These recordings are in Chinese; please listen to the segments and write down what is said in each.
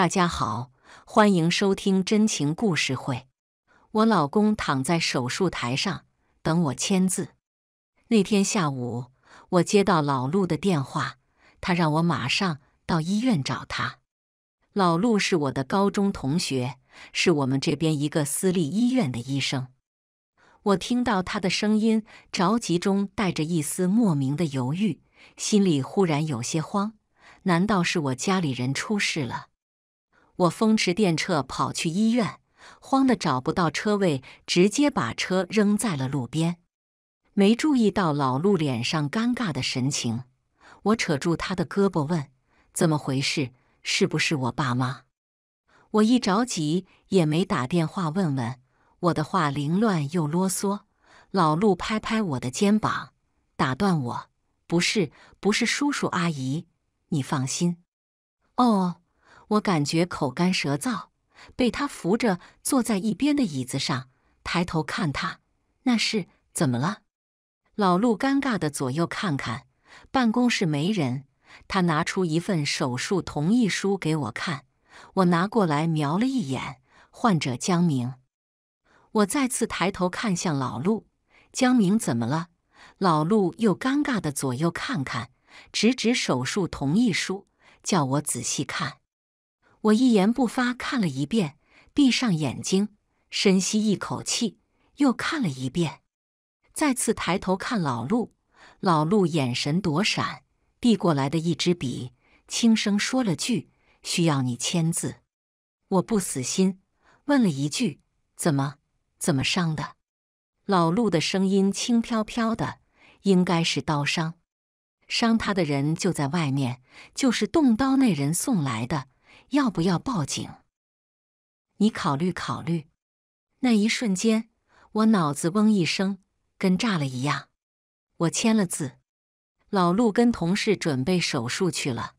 大家好，欢迎收听真情故事会。我老公躺在手术台上等我签字。那天下午，我接到老陆的电话，他让我马上到医院找他。老陆是我的高中同学，是我们这边一个私立医院的医生。我听到他的声音，着急中带着一丝莫名的犹豫，心里忽然有些慌。难道是我家里人出事了？我风驰电掣跑去医院，慌得找不到车位，直接把车扔在了路边。没注意到老陆脸上尴尬的神情，我扯住他的胳膊问：“怎么回事？是不是我爸妈？”我一着急也没打电话问问。我的话凌乱又啰嗦，老陆拍拍我的肩膀，打断我：“不是，不是叔叔阿姨，你放心。”哦。我感觉口干舌燥，被他扶着坐在一边的椅子上，抬头看他，那是怎么了？老陆尴尬的左右看看，办公室没人。他拿出一份手术同意书给我看，我拿过来瞄了一眼，患者江明。我再次抬头看向老陆，江明怎么了？老陆又尴尬的左右看看，指指手术同意书，叫我仔细看。我一言不发，看了一遍，闭上眼睛，深吸一口气，又看了一遍，再次抬头看老陆。老陆眼神躲闪，递过来的一支笔，轻声说了句：“需要你签字。”我不死心，问了一句：“怎么？怎么伤的？”老陆的声音轻飘飘的：“应该是刀伤，伤他的人就在外面，就是动刀那人送来的。”要不要报警？你考虑考虑。那一瞬间，我脑子嗡一声，跟炸了一样。我签了字，老陆跟同事准备手术去了。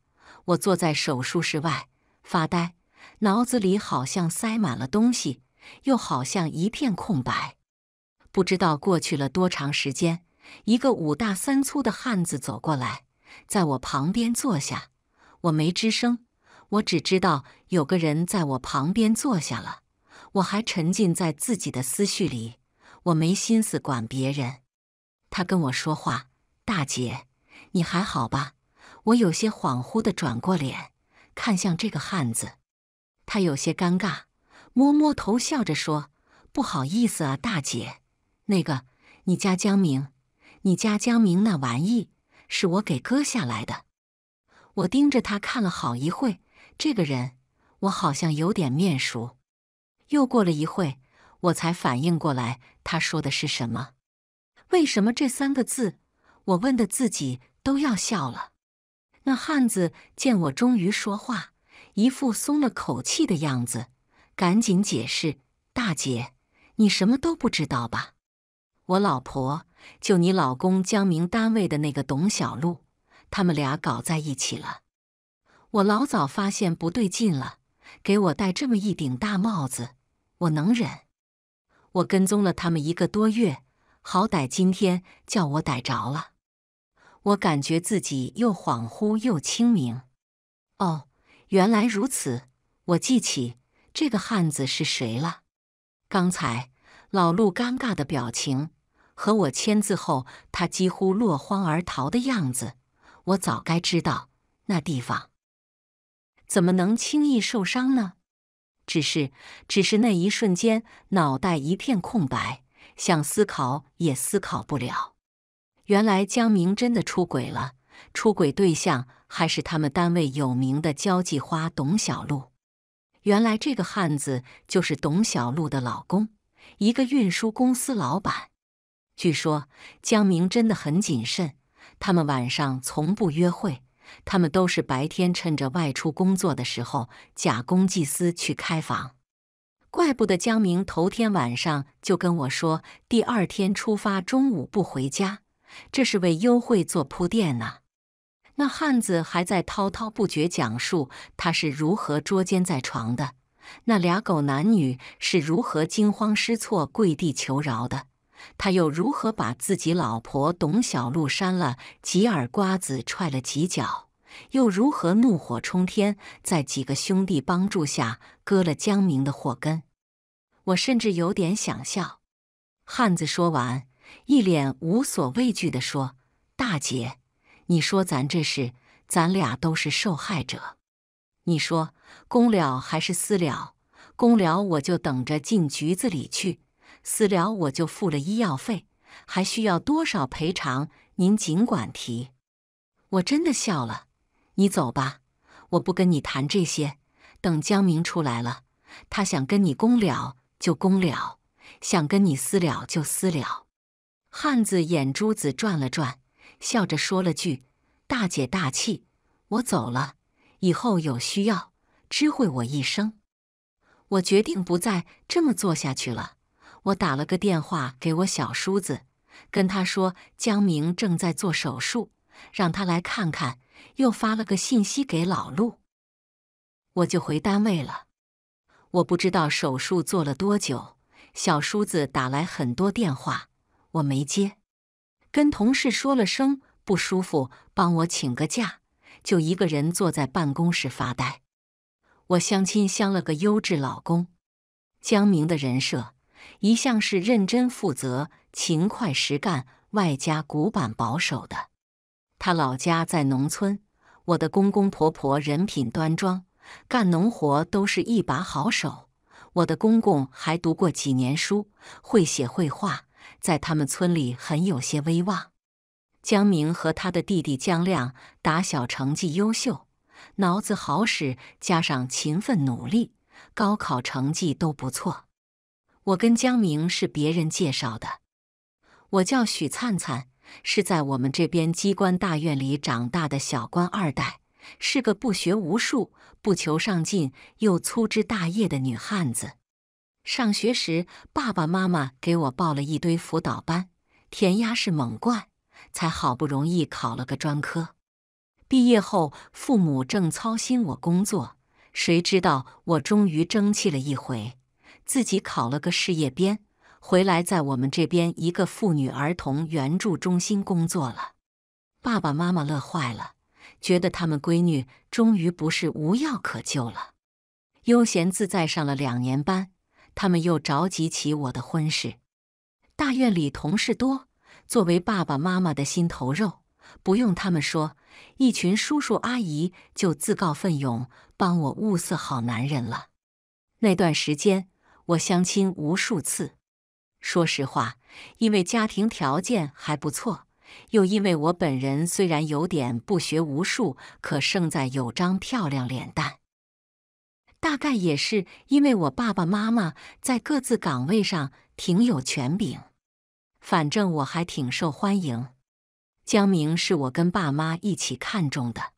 我坐在手术室外发呆，脑子里好像塞满了东西，又好像一片空白。不知道过去了多长时间，一个五大三粗的汉子走过来，在我旁边坐下。我没吱声。我只知道有个人在我旁边坐下了，我还沉浸在自己的思绪里，我没心思管别人。他跟我说话：“大姐，你还好吧？”我有些恍惚的转过脸，看向这个汉子。他有些尴尬，摸摸头，笑着说：“不好意思啊，大姐。那个，你家江明，你家江明那玩意是我给割下来的。”我盯着他看了好一会。这个人，我好像有点面熟。又过了一会，我才反应过来他说的是什么。为什么这三个字？我问的自己都要笑了。那汉子见我终于说话，一副松了口气的样子，赶紧解释：“大姐，你什么都不知道吧？我老婆就你老公江明单位的那个董小璐，他们俩搞在一起了。”我老早发现不对劲了，给我戴这么一顶大帽子，我能忍。我跟踪了他们一个多月，好歹今天叫我逮着了。我感觉自己又恍惚又清明。哦，原来如此，我记起这个汉子是谁了。刚才老陆尴尬的表情，和我签字后他几乎落荒而逃的样子，我早该知道那地方。怎么能轻易受伤呢？只是，只是那一瞬间，脑袋一片空白，想思考也思考不了。原来江明真的出轨了，出轨对象还是他们单位有名的交际花董小璐。原来这个汉子就是董小璐的老公，一个运输公司老板。据说江明真的很谨慎，他们晚上从不约会。他们都是白天趁着外出工作的时候假公济私去开房，怪不得江明头天晚上就跟我说第二天出发，中午不回家，这是为幽会做铺垫呢。那汉子还在滔滔不绝讲述他是如何捉奸在床的，那俩狗男女是如何惊慌失措跪地求饶的。他又如何把自己老婆董小璐扇了几耳瓜子、踹了几脚？又如何怒火冲天，在几个兄弟帮助下割了江明的祸根？我甚至有点想笑。汉子说完，一脸无所畏惧的说：“大姐，你说咱这事，咱俩都是受害者。你说公了还是私了？公了我就等着进局子里去。”私了，我就付了医药费，还需要多少赔偿？您尽管提。我真的笑了。你走吧，我不跟你谈这些。等江明出来了，他想跟你公了就公了，想跟你私了就私了。汉子眼珠子转了转，笑着说了句：“大姐大气，我走了。以后有需要，知会我一声。”我决定不再这么做下去了。我打了个电话给我小叔子，跟他说江明正在做手术，让他来看看。又发了个信息给老陆，我就回单位了。我不知道手术做了多久，小叔子打来很多电话，我没接，跟同事说了声不舒服，帮我请个假，就一个人坐在办公室发呆。我相亲相了个优质老公，江明的人设。一向是认真负责、勤快实干，外加古板保守的。他老家在农村，我的公公婆婆人品端庄，干农活都是一把好手。我的公公还读过几年书，会写会画，在他们村里很有些威望。江明和他的弟弟江亮打小成绩优秀，脑子好使，加上勤奋努力，高考成绩都不错。我跟江明是别人介绍的。我叫许灿灿，是在我们这边机关大院里长大的小官二代，是个不学无术、不求上进又粗枝大叶的女汉子。上学时，爸爸妈妈给我报了一堆辅导班，填鸭式猛灌，才好不容易考了个专科。毕业后，父母正操心我工作，谁知道我终于争气了一回。自己考了个事业编，回来在我们这边一个妇女儿童援助中心工作了。爸爸妈妈乐坏了，觉得他们闺女终于不是无药可救了。悠闲自在上了两年班，他们又着急起我的婚事。大院里同事多，作为爸爸妈妈的心头肉，不用他们说，一群叔叔阿姨就自告奋勇帮我物色好男人了。那段时间。我相亲无数次，说实话，因为家庭条件还不错，又因为我本人虽然有点不学无术，可胜在有张漂亮脸蛋。大概也是因为我爸爸妈妈在各自岗位上挺有权柄，反正我还挺受欢迎。江明是我跟爸妈一起看中的，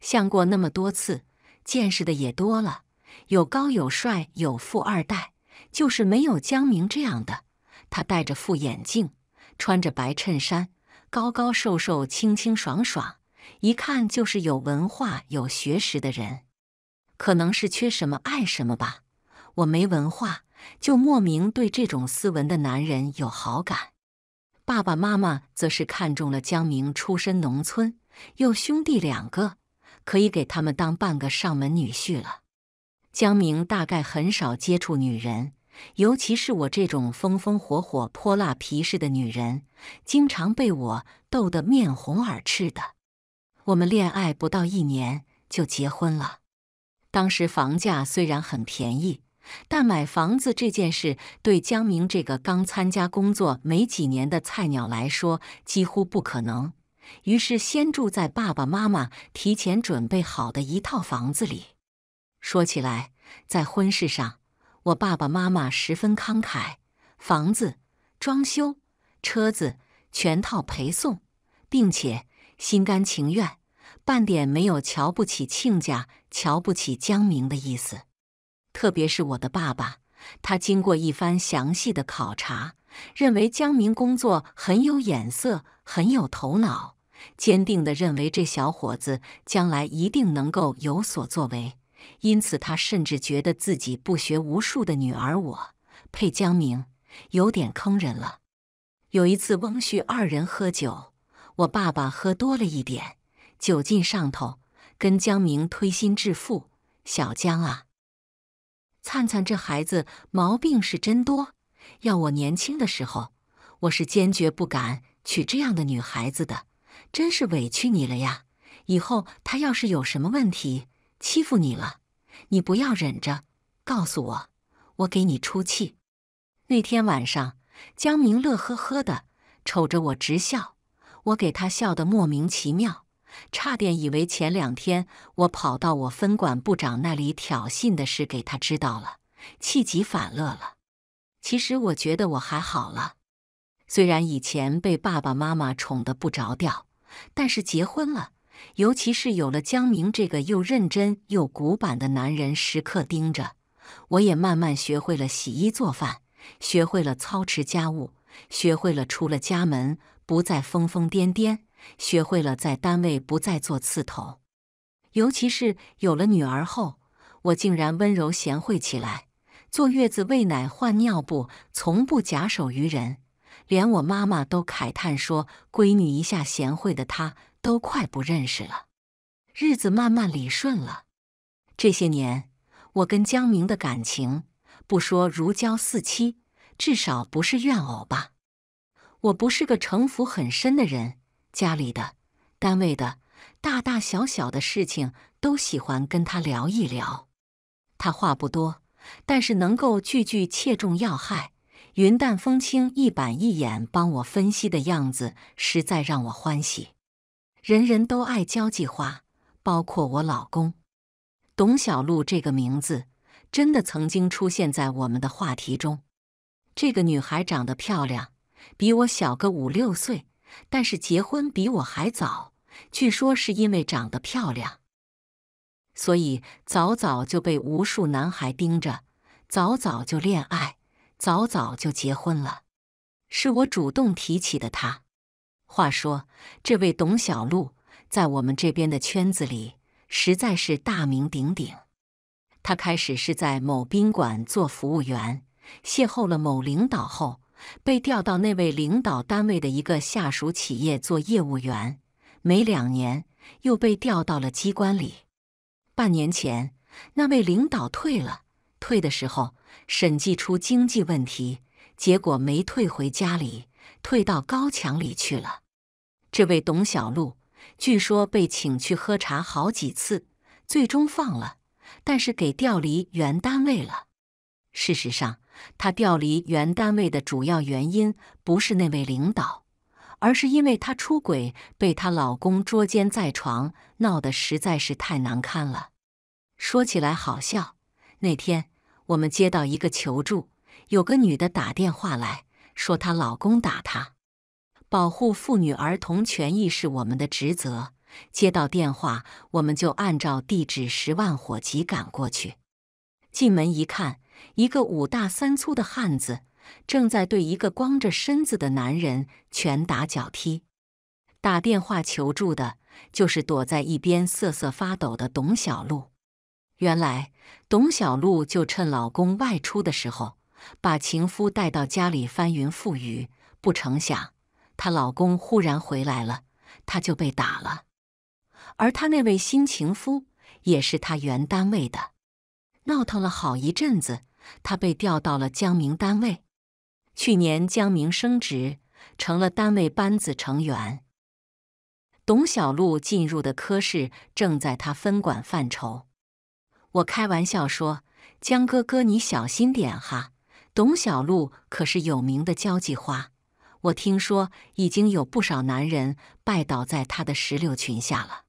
相过那么多次，见识的也多了，有高有帅有富二代。就是没有江明这样的，他戴着副眼镜，穿着白衬衫，高高瘦瘦，清清爽爽，一看就是有文化、有学识的人。可能是缺什么爱什么吧，我没文化，就莫名对这种斯文的男人有好感。爸爸妈妈则是看中了江明出身农村，又兄弟两个，可以给他们当半个上门女婿了。江明大概很少接触女人，尤其是我这种风风火火、泼辣皮实的女人，经常被我逗得面红耳赤的。我们恋爱不到一年就结婚了。当时房价虽然很便宜，但买房子这件事对江明这个刚参加工作没几年的菜鸟来说几乎不可能。于是，先住在爸爸妈妈提前准备好的一套房子里。说起来，在婚事上，我爸爸妈妈十分慷慨，房子、装修、车子全套陪送，并且心甘情愿，半点没有瞧不起亲家、瞧不起江明的意思。特别是我的爸爸，他经过一番详细的考察，认为江明工作很有眼色，很有头脑，坚定地认为这小伙子将来一定能够有所作为。因此，他甚至觉得自己不学无术的女儿我配江明，有点坑人了。有一次，翁婿二人喝酒，我爸爸喝多了一点，酒劲上头，跟江明推心置腹：“小江啊，灿灿这孩子毛病是真多。要我年轻的时候，我是坚决不敢娶这样的女孩子的，真是委屈你了呀。以后他要是有什么问题……”欺负你了，你不要忍着，告诉我，我给你出气。那天晚上，江明乐呵呵的瞅着我直笑，我给他笑得莫名其妙，差点以为前两天我跑到我分管部长那里挑衅的事给他知道了，气急反乐了。其实我觉得我还好了，虽然以前被爸爸妈妈宠得不着调，但是结婚了。尤其是有了江明这个又认真又古板的男人时刻盯着，我也慢慢学会了洗衣做饭，学会了操持家务，学会了出了家门不再疯疯癫癫，学会了在单位不再做刺头。尤其是有了女儿后，我竟然温柔贤惠起来，坐月子、喂奶、换尿布，从不假手于人，连我妈妈都慨叹说：“闺女一下贤惠的她。”都快不认识了，日子慢慢理顺了。这些年，我跟江明的感情，不说如胶似漆，至少不是怨偶吧。我不是个城府很深的人，家里的、单位的、大大小小的事情，都喜欢跟他聊一聊。他话不多，但是能够句句切中要害，云淡风轻，一板一眼帮我分析的样子，实在让我欢喜。人人都爱交际花，包括我老公。董小璐这个名字真的曾经出现在我们的话题中。这个女孩长得漂亮，比我小个五六岁，但是结婚比我还早。据说是因为长得漂亮，所以早早就被无数男孩盯着，早早就恋爱，早早就结婚了。是我主动提起的她。话说，这位董小璐在我们这边的圈子里实在是大名鼎鼎。他开始是在某宾馆做服务员，邂逅了某领导后，被调到那位领导单位的一个下属企业做业务员。没两年，又被调到了机关里。半年前，那位领导退了，退的时候审计出经济问题，结果没退回家里。退到高墙里去了。这位董小璐，据说被请去喝茶好几次，最终放了，但是给调离原单位了。事实上，她调离原单位的主要原因不是那位领导，而是因为她出轨，被她老公捉奸在床，闹得实在是太难堪了。说起来好笑，那天我们接到一个求助，有个女的打电话来。说她老公打她，保护妇女儿童权益是我们的职责。接到电话，我们就按照地址十万火急赶过去。进门一看，一个五大三粗的汉子正在对一个光着身子的男人拳打脚踢。打电话求助的就是躲在一边瑟瑟发抖的董小璐。原来，董小璐就趁老公外出的时候。把情夫带到家里翻云覆雨，不成想她老公忽然回来了，她就被打了。而她那位新情夫也是她原单位的，闹腾了好一阵子，她被调到了江明单位。去年江明升职，成了单位班子成员。董小璐进入的科室正在他分管范畴。我开玩笑说：“江哥哥，你小心点哈。”董小璐可是有名的交际花，我听说已经有不少男人拜倒在她的石榴裙下了。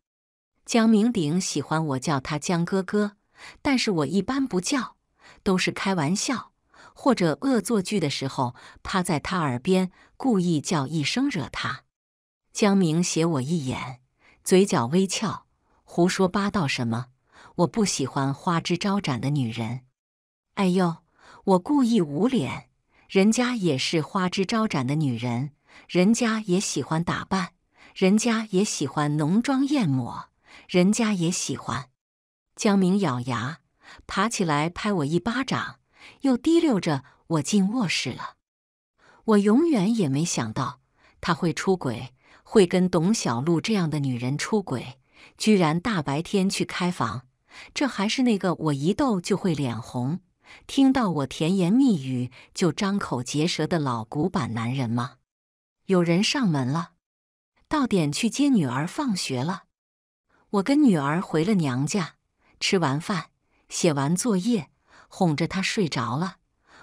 江明鼎喜欢我叫他江哥哥，但是我一般不叫，都是开玩笑或者恶作剧的时候趴在他耳边故意叫一声惹他。江明斜我一眼，嘴角微翘，胡说八道什么？我不喜欢花枝招展的女人。哎呦！我故意捂脸，人家也是花枝招展的女人，人家也喜欢打扮，人家也喜欢浓妆艳抹，人家也喜欢。江明咬牙，爬起来拍我一巴掌，又提溜着我进卧室了。我永远也没想到他会出轨，会跟董小璐这样的女人出轨，居然大白天去开房，这还是那个我一逗就会脸红。听到我甜言蜜语就张口结舌的老古板男人吗？有人上门了，到点去接女儿放学了。我跟女儿回了娘家，吃完饭，写完作业，哄着她睡着了。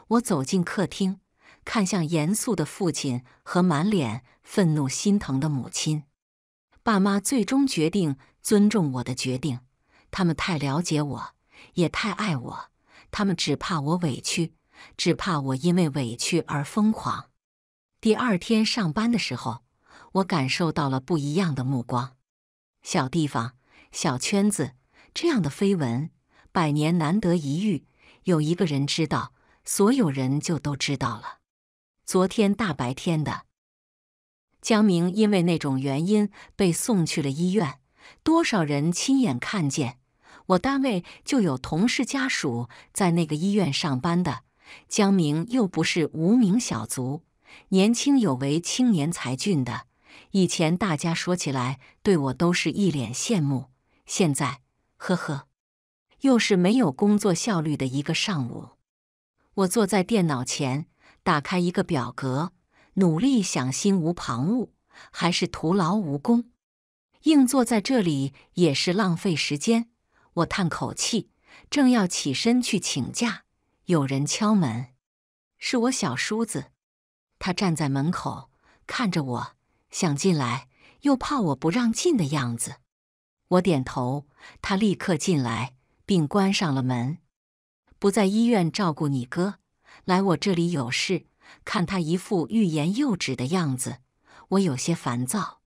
我走进客厅，看向严肃的父亲和满脸愤怒心疼的母亲。爸妈最终决定尊重我的决定，他们太了解我，也太爱我。他们只怕我委屈，只怕我因为委屈而疯狂。第二天上班的时候，我感受到了不一样的目光。小地方、小圈子，这样的绯闻百年难得一遇。有一个人知道，所有人就都知道了。昨天大白天的，江明因为那种原因被送去了医院，多少人亲眼看见。我单位就有同事家属在那个医院上班的，江明又不是无名小卒，年轻有为、青年才俊的。以前大家说起来对我都是一脸羡慕，现在，呵呵，又是没有工作效率的一个上午。我坐在电脑前，打开一个表格，努力想心无旁骛，还是徒劳无功。硬坐在这里也是浪费时间。我叹口气，正要起身去请假，有人敲门，是我小叔子。他站在门口看着我，想进来又怕我不让进的样子。我点头，他立刻进来并关上了门。不在医院照顾你哥，来我这里有事。看他一副欲言又止的样子，我有些烦躁。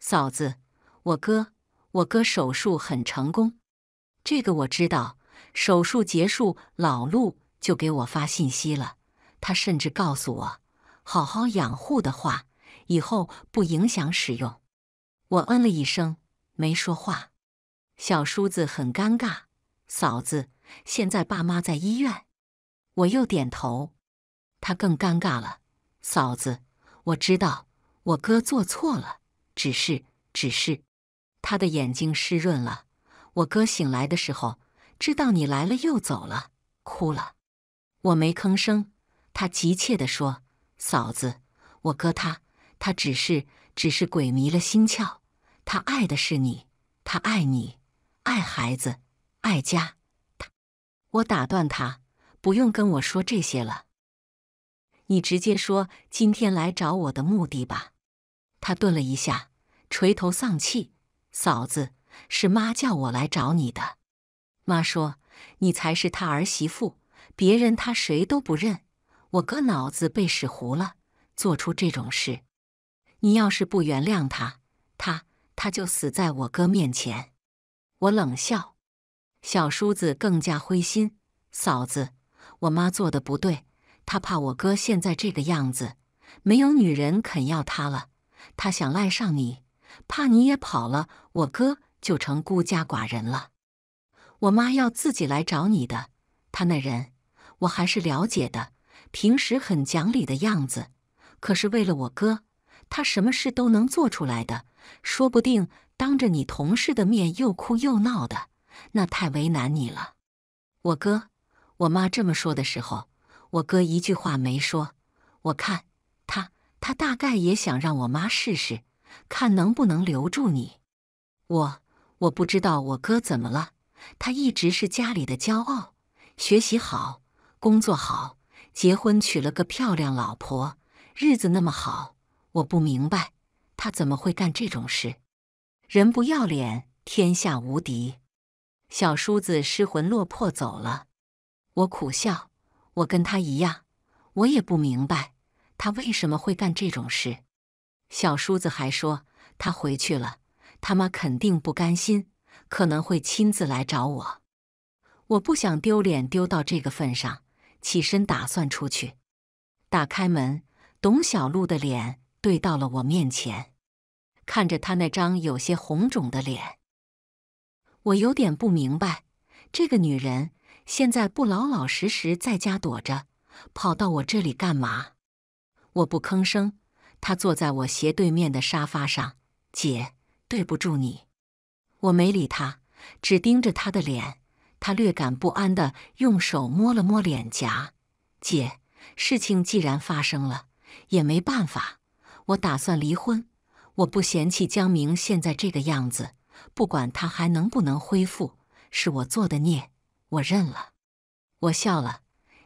嫂子，我哥，我哥手术很成功。这个我知道。手术结束，老陆就给我发信息了。他甚至告诉我，好好养护的话，以后不影响使用。我嗯了一声，没说话。小叔子很尴尬，嫂子，现在爸妈在医院。我又点头。他更尴尬了，嫂子，我知道我哥做错了，只是，只是，他的眼睛湿润了。我哥醒来的时候，知道你来了又走了，哭了。我没吭声。他急切地说：“嫂子，我哥他，他只是，只是鬼迷了心窍。他爱的是你，他爱你，爱孩子，爱家。”他我打断他，不用跟我说这些了。你直接说今天来找我的目的吧。他顿了一下，垂头丧气：“嫂子。”是妈叫我来找你的。妈说你才是她儿媳妇，别人她谁都不认。我哥脑子被屎糊了，做出这种事。你要是不原谅他，他他就死在我哥面前。我冷笑，小叔子更加灰心。嫂子，我妈做的不对，她怕我哥现在这个样子，没有女人肯要他了。她想赖上你，怕你也跑了。我哥。就成孤家寡人了。我妈要自己来找你的，她那人我还是了解的，平时很讲理的样子，可是为了我哥，她什么事都能做出来的。说不定当着你同事的面又哭又闹的，那太为难你了。我哥，我妈这么说的时候，我哥一句话没说。我看他，他大概也想让我妈试试，看能不能留住你。我。我不知道我哥怎么了，他一直是家里的骄傲，学习好，工作好，结婚娶了个漂亮老婆，日子那么好，我不明白他怎么会干这种事。人不要脸，天下无敌。小叔子失魂落魄走了，我苦笑，我跟他一样，我也不明白他为什么会干这种事。小叔子还说他回去了。他妈肯定不甘心，可能会亲自来找我。我不想丢脸丢到这个份上，起身打算出去。打开门，董小璐的脸对到了我面前，看着她那张有些红肿的脸，我有点不明白，这个女人现在不老老实实在家躲着，跑到我这里干嘛？我不吭声，她坐在我斜对面的沙发上，姐。对不住你，我没理他，只盯着他的脸。他略感不安地用手摸了摸脸颊。姐，事情既然发生了，也没办法。我打算离婚，我不嫌弃江明现在这个样子，不管他还能不能恢复，是我做的孽，我认了。我笑了，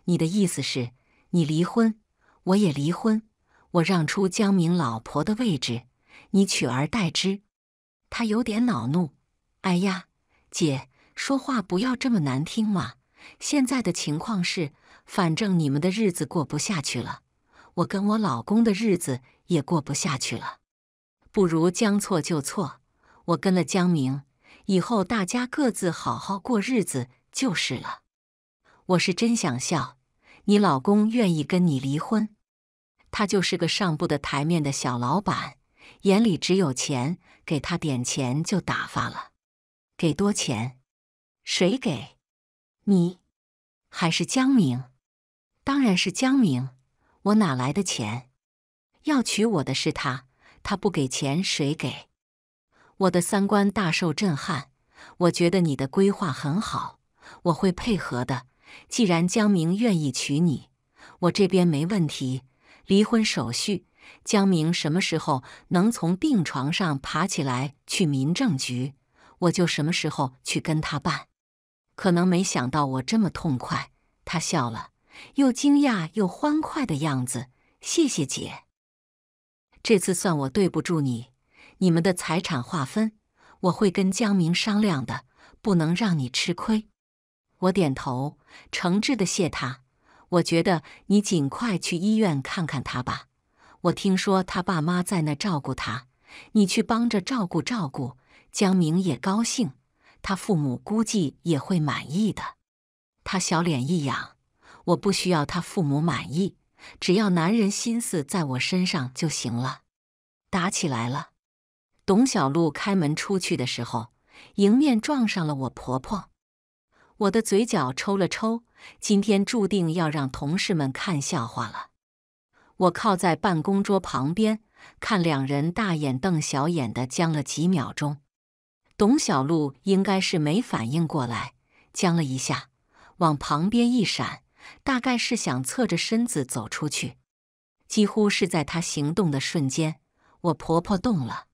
你的意思是，你离婚，我也离婚，我让出江明老婆的位置，你取而代之。他有点恼怒，“哎呀，姐，说话不要这么难听嘛！现在的情况是，反正你们的日子过不下去了，我跟我老公的日子也过不下去了，不如将错就错，我跟了江明，以后大家各自好好过日子就是了。”我是真想笑，你老公愿意跟你离婚？他就是个上不得台面的小老板。眼里只有钱，给他点钱就打发了。给多钱？谁给？你？还是江明？当然是江明。我哪来的钱？要娶我的是他，他不给钱谁给？我的三观大受震撼。我觉得你的规划很好，我会配合的。既然江明愿意娶你，我这边没问题。离婚手续。江明什么时候能从病床上爬起来去民政局，我就什么时候去跟他办。可能没想到我这么痛快，他笑了，又惊讶又欢快的样子。谢谢姐，这次算我对不住你。你们的财产划分，我会跟江明商量的，不能让你吃亏。我点头，诚挚的谢他。我觉得你尽快去医院看看他吧。我听说他爸妈在那照顾他，你去帮着照顾照顾。江明也高兴，他父母估计也会满意的。他小脸一扬：“我不需要他父母满意，只要男人心思在我身上就行了。”打起来了。董小璐开门出去的时候，迎面撞上了我婆婆。我的嘴角抽了抽，今天注定要让同事们看笑话了。我靠在办公桌旁边，看两人大眼瞪小眼的僵了几秒钟。董小璐应该是没反应过来，僵了一下，往旁边一闪，大概是想侧着身子走出去。几乎是在她行动的瞬间，我婆婆动了。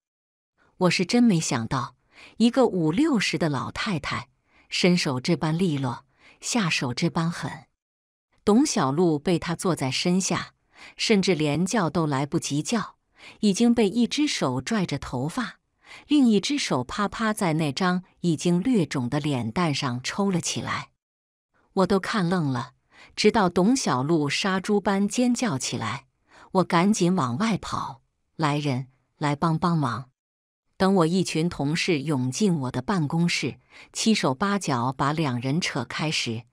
我是真没想到，一个五六十的老太太，伸手这般利落，下手这般狠。董小璐被她坐在身下。甚至连叫都来不及叫，已经被一只手拽着头发，另一只手啪啪在那张已经略肿的脸蛋上抽了起来。我都看愣了，直到董小璐杀猪般尖叫起来，我赶紧往外跑。来人，来帮帮忙！等我一群同事涌进我的办公室，七手八脚把两人扯开时，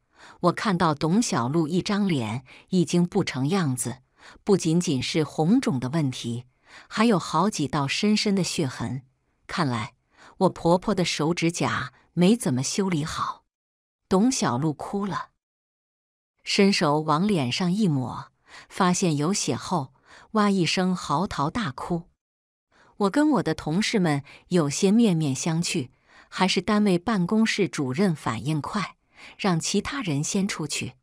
我看到董小璐一张脸已经不成样子。不仅仅是红肿的问题，还有好几道深深的血痕。看来我婆婆的手指甲没怎么修理好。董小璐哭了，伸手往脸上一抹，发现有血后，哇一声嚎啕大哭。我跟我的同事们有些面面相觑，还是单位办公室主任反应快，让其他人先出去。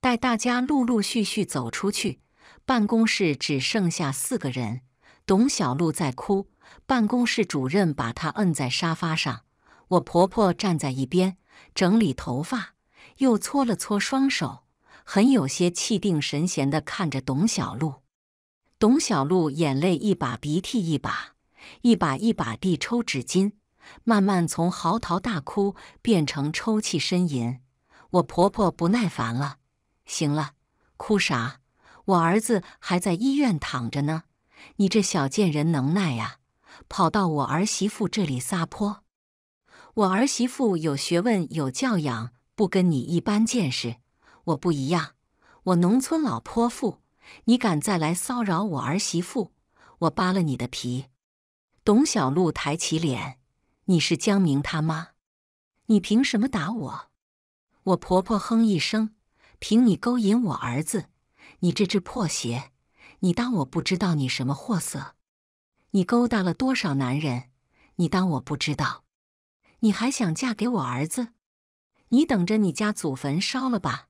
待大家陆陆续续走出去，办公室只剩下四个人，董小璐在哭。办公室主任把她摁在沙发上，我婆婆站在一边整理头发，又搓了搓双手，很有些气定神闲地看着董小璐。董小璐眼泪一把鼻涕一把，一把一把地抽纸巾，慢慢从嚎啕大哭变成抽泣呻吟。我婆婆不耐烦了：“行了，哭啥？”我儿子还在医院躺着呢，你这小贱人能耐呀，跑到我儿媳妇这里撒泼。我儿媳妇有学问有教养，不跟你一般见识。我不一样，我农村老泼妇。你敢再来骚扰我儿媳妇，我扒了你的皮。董小璐抬起脸，你是江明他妈，你凭什么打我？我婆婆哼一声，凭你勾引我儿子。你这只破鞋，你当我不知道你什么货色？你勾搭了多少男人？你当我不知道？你还想嫁给我儿子？你等着，你家祖坟烧了吧！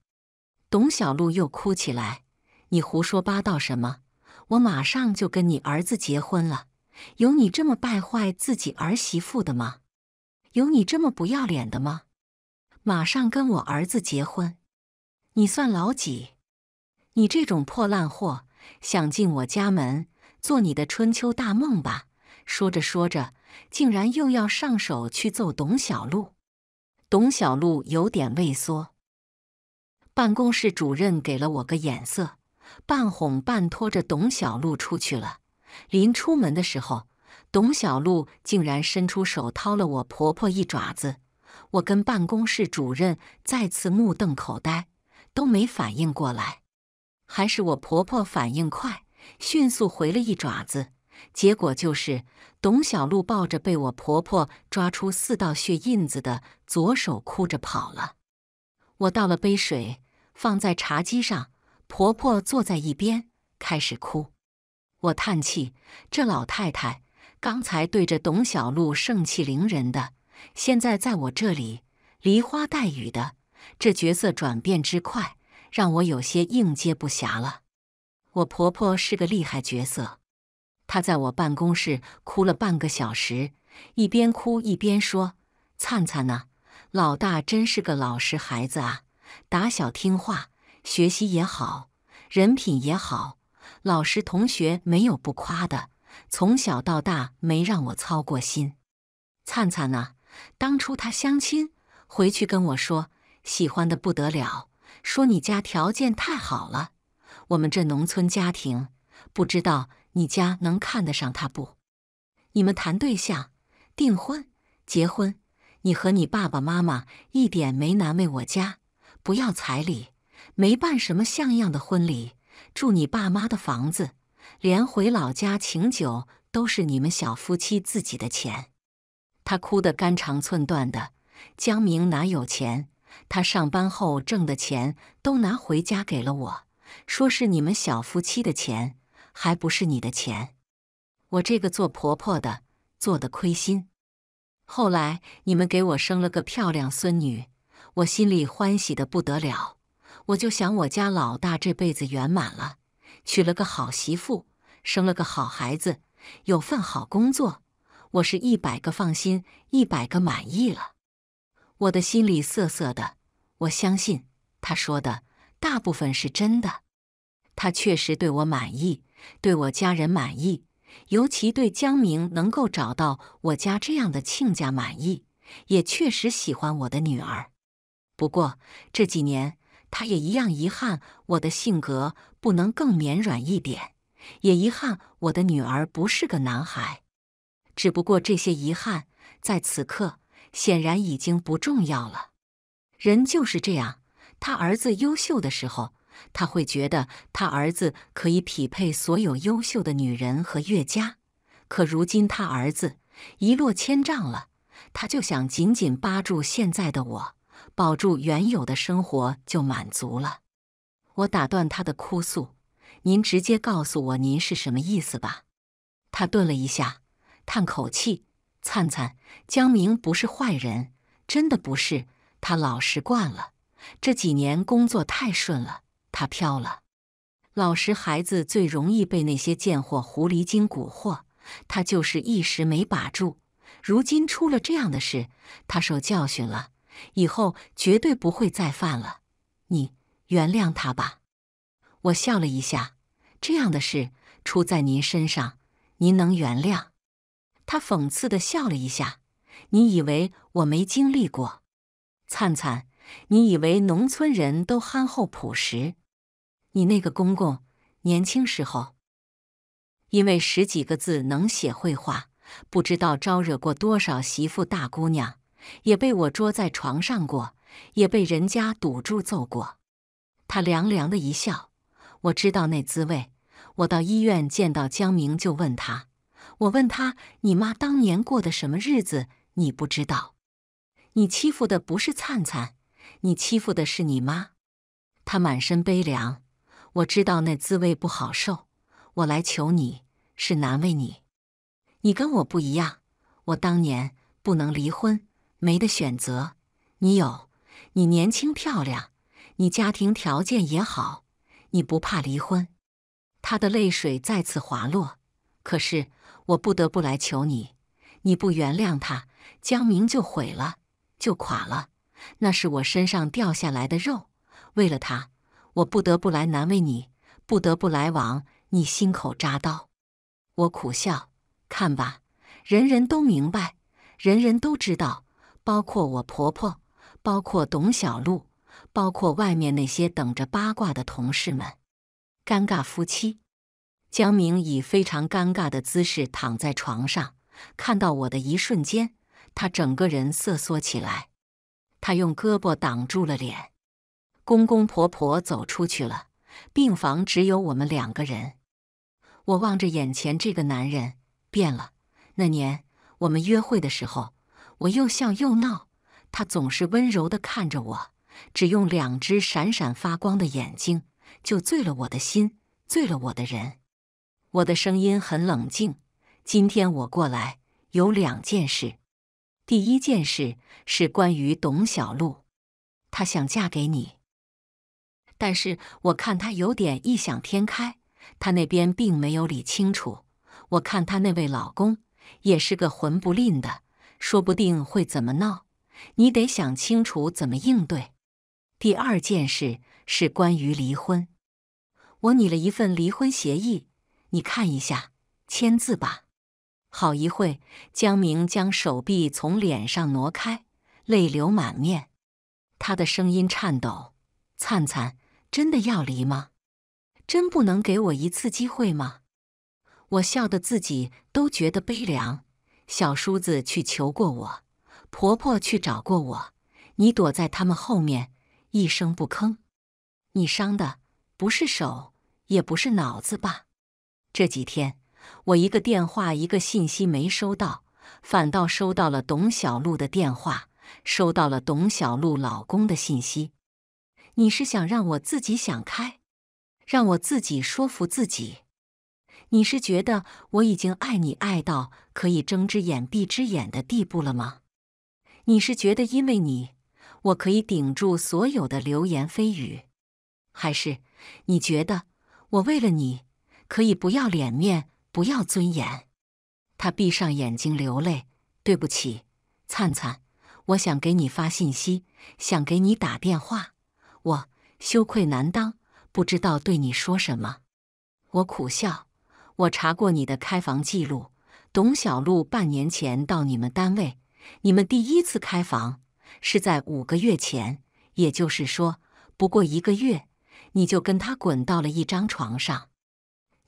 董小璐又哭起来：“你胡说八道什么？我马上就跟你儿子结婚了。有你这么败坏自己儿媳妇的吗？有你这么不要脸的吗？马上跟我儿子结婚，你算老几？”你这种破烂货，想进我家门做你的春秋大梦吧！说着说着，竟然又要上手去揍董小璐。董小璐有点畏缩。办公室主任给了我个眼色，半哄半拖着董小璐出去了。临出门的时候，董小璐竟然伸出手掏了我婆婆一爪子。我跟办公室主任再次目瞪口呆，都没反应过来。还是我婆婆反应快，迅速回了一爪子，结果就是董小璐抱着被我婆婆抓出四道血印子的左手哭着跑了。我倒了杯水放在茶几上，婆婆坐在一边开始哭。我叹气，这老太太刚才对着董小璐盛气凌人的，现在在我这里梨花带雨的，这角色转变之快。让我有些应接不暇了。我婆婆是个厉害角色，她在我办公室哭了半个小时，一边哭一边说：“灿灿呢？老大真是个老实孩子啊，打小听话，学习也好，人品也好，老师同学没有不夸的。从小到大没让我操过心。灿灿呢？当初他相亲回去跟我说，喜欢的不得了。”说你家条件太好了，我们这农村家庭不知道你家能看得上他不？你们谈对象、订婚、结婚，你和你爸爸妈妈一点没难为我家，不要彩礼，没办什么像样的婚礼，住你爸妈的房子，连回老家请酒都是你们小夫妻自己的钱。他哭得肝肠寸断的，江明哪有钱？他上班后挣的钱都拿回家给了我，说是你们小夫妻的钱，还不是你的钱。我这个做婆婆的做的亏心。后来你们给我生了个漂亮孙女，我心里欢喜的不得了。我就想我家老大这辈子圆满了，娶了个好媳妇，生了个好孩子，有份好工作，我是一百个放心，一百个满意了。我的心里涩涩的，我相信他说的大部分是真的。他确实对我满意，对我家人满意，尤其对江明能够找到我家这样的亲家满意，也确实喜欢我的女儿。不过这几年，他也一样遗憾我的性格不能更绵软一点，也遗憾我的女儿不是个男孩。只不过这些遗憾在此刻。显然已经不重要了。人就是这样，他儿子优秀的时候，他会觉得他儿子可以匹配所有优秀的女人和岳家；可如今他儿子一落千丈了，他就想紧紧扒住现在的我，保住原有的生活就满足了。我打断他的哭诉：“您直接告诉我您是什么意思吧。”他顿了一下，叹口气。灿灿，江明不是坏人，真的不是。他老实惯了，这几年工作太顺了，他飘了。老实孩子最容易被那些贱货、狐狸精蛊惑，他就是一时没把住。如今出了这样的事，他受教训了，以后绝对不会再犯了。你原谅他吧。我笑了一下，这样的事出在您身上，您能原谅？他讽刺的笑了一下，你以为我没经历过？灿灿，你以为农村人都憨厚朴实？你那个公公年轻时候，因为十几个字能写会画，不知道招惹过多少媳妇大姑娘，也被我捉在床上过，也被人家堵住揍过。他凉凉的一笑，我知道那滋味。我到医院见到江明，就问他。我问他：“你妈当年过的什么日子？你不知道？你欺负的不是灿灿，你欺负的是你妈。她满身悲凉，我知道那滋味不好受。我来求你是难为你。你跟我不一样，我当年不能离婚，没得选择。你有，你年轻漂亮，你家庭条件也好，你不怕离婚。”他的泪水再次滑落。可是我不得不来求你，你不原谅他，江明就毁了，就垮了。那是我身上掉下来的肉，为了他，我不得不来难为你，不得不来往你心口扎刀。我苦笑，看吧，人人都明白，人人都知道，包括我婆婆，包括董小璐，包括外面那些等着八卦的同事们。尴尬夫妻。江明以非常尴尬的姿势躺在床上，看到我的一瞬间，他整个人瑟缩起来，他用胳膊挡住了脸。公公婆婆走出去了，病房只有我们两个人。我望着眼前这个男人，变了。那年我们约会的时候，我又笑又闹，他总是温柔地看着我，只用两只闪闪发光的眼睛，就醉了我的心，醉了我的人。我的声音很冷静。今天我过来有两件事。第一件事是关于董小璐，她想嫁给你，但是我看她有点异想天开，她那边并没有理清楚。我看她那位老公也是个混不吝的，说不定会怎么闹，你得想清楚怎么应对。第二件事是关于离婚，我拟了一份离婚协议。你看一下，签字吧。好一会，江明将手臂从脸上挪开，泪流满面。他的声音颤抖：“灿灿，真的要离吗？真不能给我一次机会吗？”我笑得自己都觉得悲凉。小叔子去求过我，婆婆去找过我，你躲在他们后面，一声不吭。你伤的不是手，也不是脑子吧？这几天，我一个电话、一个信息没收到，反倒收到了董小璐的电话，收到了董小璐老公的信息。你是想让我自己想开，让我自己说服自己？你是觉得我已经爱你爱到可以睁只眼闭只眼的地步了吗？你是觉得因为你，我可以顶住所有的流言蜚语，还是你觉得我为了你？可以不要脸面，不要尊严。他闭上眼睛流泪，对不起，灿灿，我想给你发信息，想给你打电话，我羞愧难当，不知道对你说什么。我苦笑，我查过你的开房记录，董小璐半年前到你们单位，你们第一次开房是在五个月前，也就是说，不过一个月，你就跟他滚到了一张床上。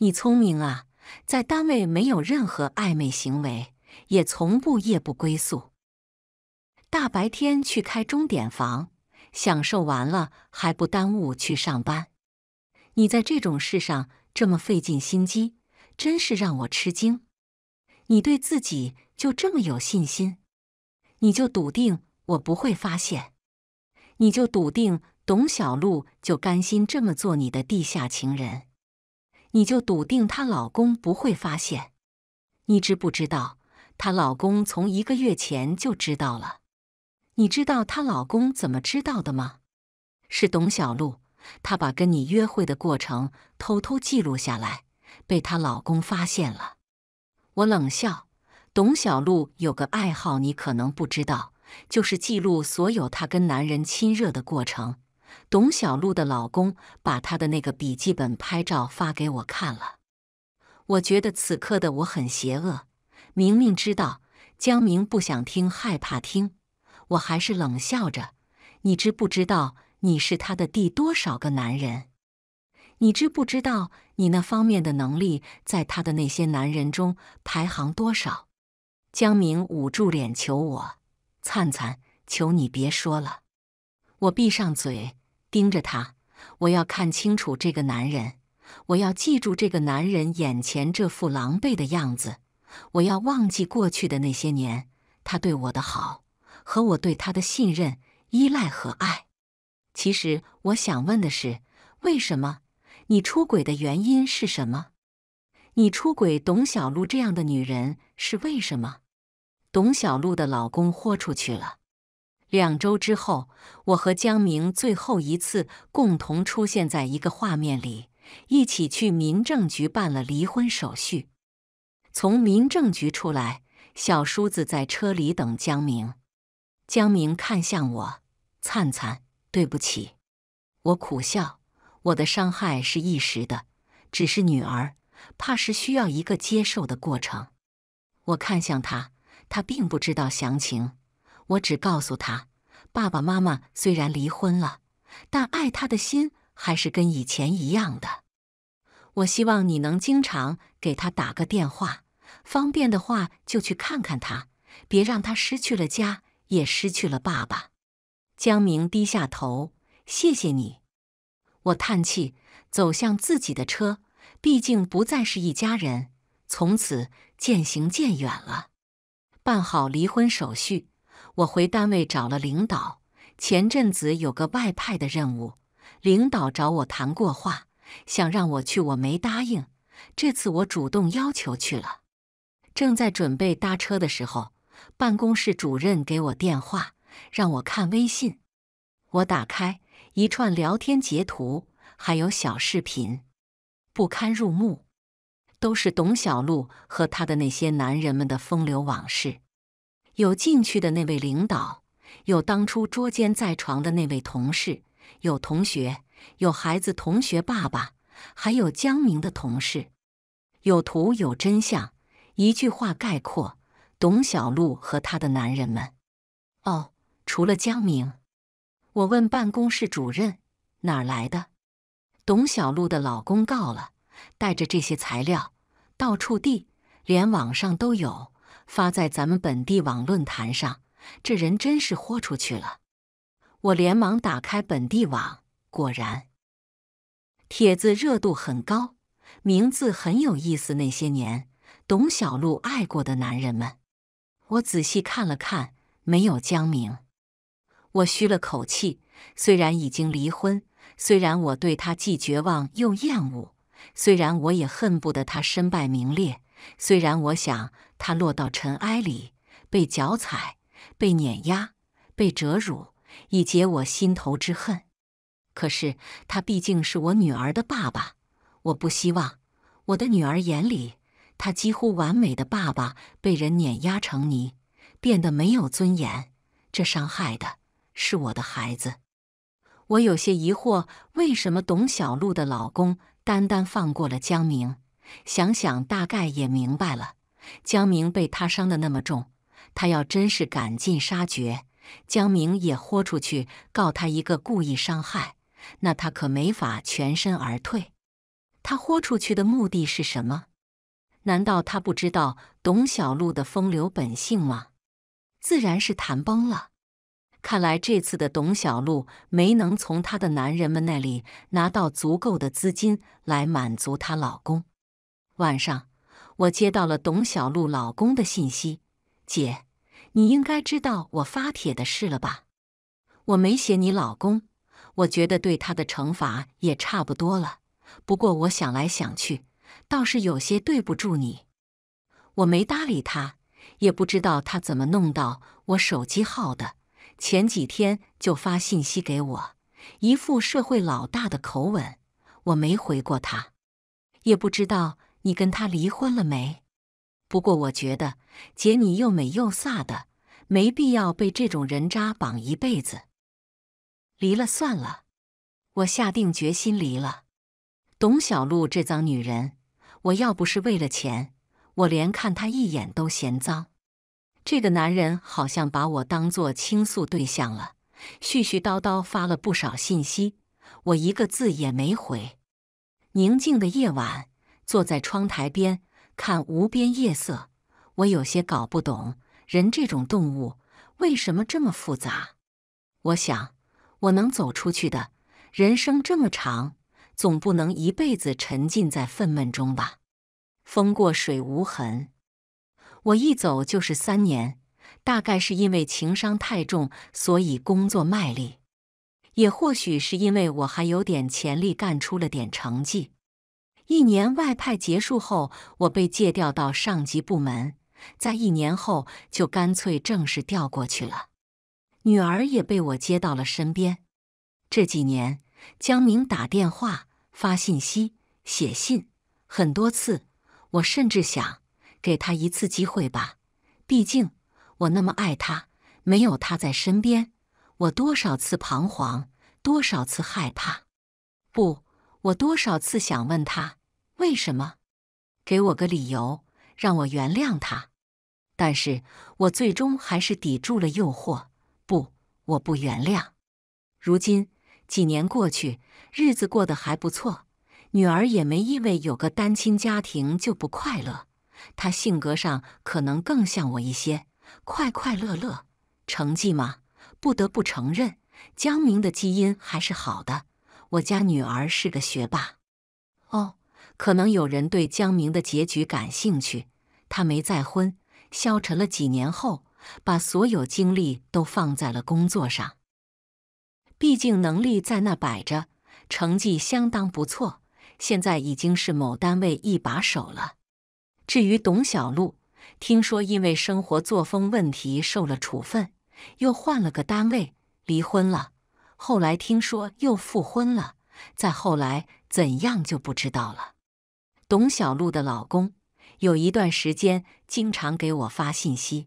你聪明啊，在单位没有任何暧昧行为，也从不夜不归宿。大白天去开钟点房，享受完了还不耽误去上班。你在这种事上这么费尽心机，真是让我吃惊。你对自己就这么有信心？你就笃定我不会发现？你就笃定董小璐就甘心这么做你的地下情人？你就笃定她老公不会发现？你知不知道她老公从一个月前就知道了？你知道她老公怎么知道的吗？是董小璐，她把跟你约会的过程偷偷记录下来，被她老公发现了。我冷笑，董小璐有个爱好，你可能不知道，就是记录所有她跟男人亲热的过程。董小璐的老公把她的那个笔记本拍照发给我看了，我觉得此刻的我很邪恶。明明知道江明不想听，害怕听，我还是冷笑着。你知不知道你是他的第多少个男人？你知不知道你那方面的能力在他的那些男人中排行多少？江明捂住脸求我：“灿灿，求你别说了。”我闭上嘴。盯着他，我要看清楚这个男人，我要记住这个男人眼前这副狼狈的样子，我要忘记过去的那些年，他对我的好和我对他的信任、依赖和爱。其实我想问的是，为什么你出轨的原因是什么？你出轨董小璐这样的女人是为什么？董小璐的老公豁出去了。两周之后，我和江明最后一次共同出现在一个画面里，一起去民政局办了离婚手续。从民政局出来，小叔子在车里等江明。江明看向我：“灿灿，对不起。”我苦笑：“我的伤害是一时的，只是女儿，怕是需要一个接受的过程。”我看向他，他并不知道详情。我只告诉他，爸爸妈妈虽然离婚了，但爱他的心还是跟以前一样的。我希望你能经常给他打个电话，方便的话就去看看他，别让他失去了家，也失去了爸爸。江明低下头，谢谢你。我叹气，走向自己的车。毕竟不再是一家人，从此渐行渐远了。办好离婚手续。我回单位找了领导，前阵子有个外派的任务，领导找我谈过话，想让我去，我没答应。这次我主动要求去了。正在准备搭车的时候，办公室主任给我电话，让我看微信。我打开一串聊天截图，还有小视频，不堪入目，都是董小璐和他的那些男人们的风流往事。有进去的那位领导，有当初捉奸在床的那位同事，有同学，有孩子同学爸爸，还有江明的同事。有图有真相，一句话概括：董小璐和他的男人们。哦，除了江明，我问办公室主任哪儿来的？董小璐的老公告了，带着这些材料到处递，连网上都有。发在咱们本地网论坛上，这人真是豁出去了。我连忙打开本地网，果然帖子热度很高，名字很有意思。那些年，董小璐爱过的男人们，我仔细看了看，没有江明。我吁了口气，虽然已经离婚，虽然我对他既绝望又厌恶，虽然我也恨不得他身败名裂，虽然我想。他落到尘埃里，被脚踩，被碾压，被折辱，以解我心头之恨。可是他毕竟是我女儿的爸爸，我不希望我的女儿眼里，他几乎完美的爸爸被人碾压成泥，变得没有尊严。这伤害的是我的孩子。我有些疑惑，为什么董小璐的老公单单放过了江明？想想大概也明白了。江明被他伤得那么重，他要真是赶尽杀绝，江明也豁出去告他一个故意伤害，那他可没法全身而退。他豁出去的目的是什么？难道他不知道董小璐的风流本性吗？自然是谈崩了。看来这次的董小璐没能从她的男人们那里拿到足够的资金来满足她老公。晚上。我接到了董小璐老公的信息，姐，你应该知道我发帖的事了吧？我没写你老公，我觉得对他的惩罚也差不多了。不过我想来想去，倒是有些对不住你。我没搭理他，也不知道他怎么弄到我手机号的。前几天就发信息给我，一副社会老大的口吻。我没回过他，也不知道。你跟他离婚了没？不过我觉得姐，你又美又飒的，没必要被这种人渣绑一辈子。离了算了，我下定决心离了。董小璐这脏女人，我要不是为了钱，我连看她一眼都嫌脏。这个男人好像把我当做倾诉对象了，絮絮叨叨发了不少信息，我一个字也没回。宁静的夜晚。坐在窗台边看无边夜色，我有些搞不懂人这种动物为什么这么复杂。我想，我能走出去的人生这么长，总不能一辈子沉浸在愤懑中吧。风过水无痕，我一走就是三年，大概是因为情商太重，所以工作卖力；也或许是因为我还有点潜力，干出了点成绩。一年外派结束后，我被借调到上级部门，在一年后就干脆正式调过去了。女儿也被我接到了身边。这几年，江明打电话、发信息、写信很多次，我甚至想给他一次机会吧。毕竟我那么爱他，没有他在身边，我多少次彷徨，多少次害怕。不，我多少次想问他。为什么？给我个理由，让我原谅他。但是我最终还是抵住了诱惑。不，我不原谅。如今几年过去，日子过得还不错，女儿也没因为有个单亲家庭就不快乐。她性格上可能更像我一些，快快乐乐。成绩嘛，不得不承认，江明的基因还是好的。我家女儿是个学霸。哦。可能有人对江明的结局感兴趣。他没再婚，消沉了几年后，把所有精力都放在了工作上。毕竟能力在那摆着，成绩相当不错，现在已经是某单位一把手了。至于董小璐，听说因为生活作风问题受了处分，又换了个单位，离婚了。后来听说又复婚了，再后来怎样就不知道了。董小璐的老公有一段时间经常给我发信息，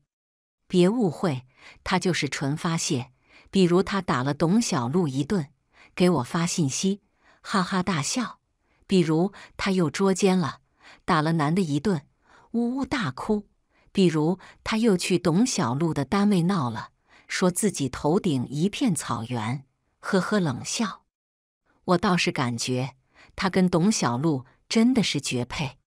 别误会，他就是纯发泄。比如他打了董小璐一顿，给我发信息，哈哈大笑；比如他又捉奸了，打了男的一顿，呜呜大哭；比如他又去董小璐的单位闹了，说自己头顶一片草原，呵呵冷笑。我倒是感觉他跟董小璐。真的是绝配。